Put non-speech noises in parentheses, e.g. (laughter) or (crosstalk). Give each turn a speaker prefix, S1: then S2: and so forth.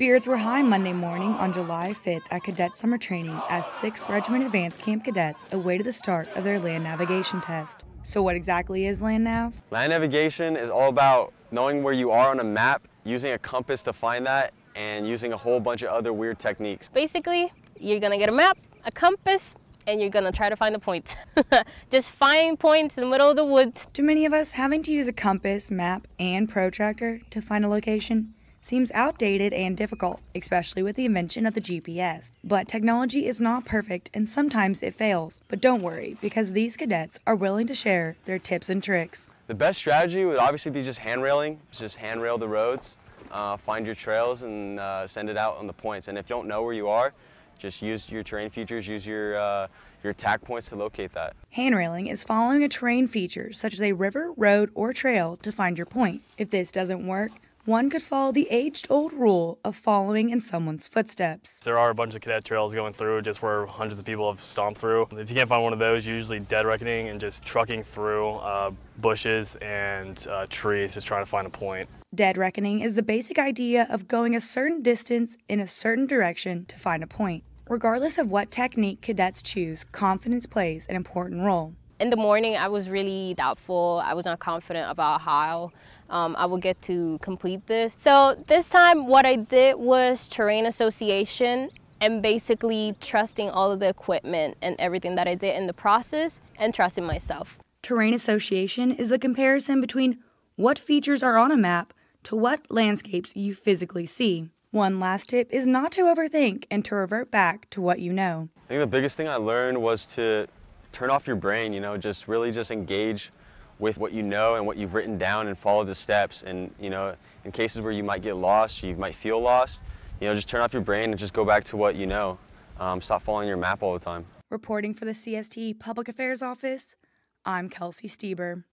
S1: Spirits were high Monday morning on July 5th at cadet summer training as 6th Regiment Advanced Camp cadets awaited the start of their land navigation test. So what exactly is land nav?
S2: Land navigation is all about knowing where you are on a map, using a compass to find that, and using a whole bunch of other weird techniques.
S3: Basically, you're gonna get a map, a compass, and you're gonna try to find a point. (laughs) Just find points in the middle of the woods. To many of us, having to use a compass,
S1: map, and protractor to find a location seems outdated and difficult, especially with the invention of the GPS. But technology is not perfect and sometimes it fails. But don't worry, because these cadets are willing to share their tips and tricks.
S2: The best strategy would obviously be just handrailing, just handrail the roads, uh, find your trails and uh, send it out on the points. And if you don't know where you are, just use your terrain features, use your uh, your attack points to locate that.
S1: Handrailing is following a terrain feature such as a river, road, or trail to find your point. If this doesn't work, one could follow the aged old rule of following in someone's footsteps.
S2: There are a bunch of cadet trails going through just where hundreds of people have stomped through. If you can't find one of those, usually dead reckoning and just trucking through uh, bushes and uh, trees just trying to find a point.
S1: Dead reckoning is the basic idea of going a certain distance in a certain direction to find a point. Regardless of what technique cadets choose, confidence plays an important role
S3: in the morning, I was really doubtful. I was not confident about how um, I would get to complete this. So this time what I did was terrain association and basically trusting all of the equipment and everything that I did in the process and trusting myself.
S1: Terrain association is the comparison between what features are on a map to what landscapes you physically see. One last tip is not to overthink and to revert back to what you know.
S2: I think the biggest thing I learned was to turn off your brain, you know, just really just engage with what you know and what you've written down and follow the steps. And, you know, in cases where you might get lost, you might feel lost, you know, just turn off your brain and just go back to what you know. Um, stop following your map all the time.
S1: Reporting for the CST Public Affairs Office, I'm Kelsey Stieber.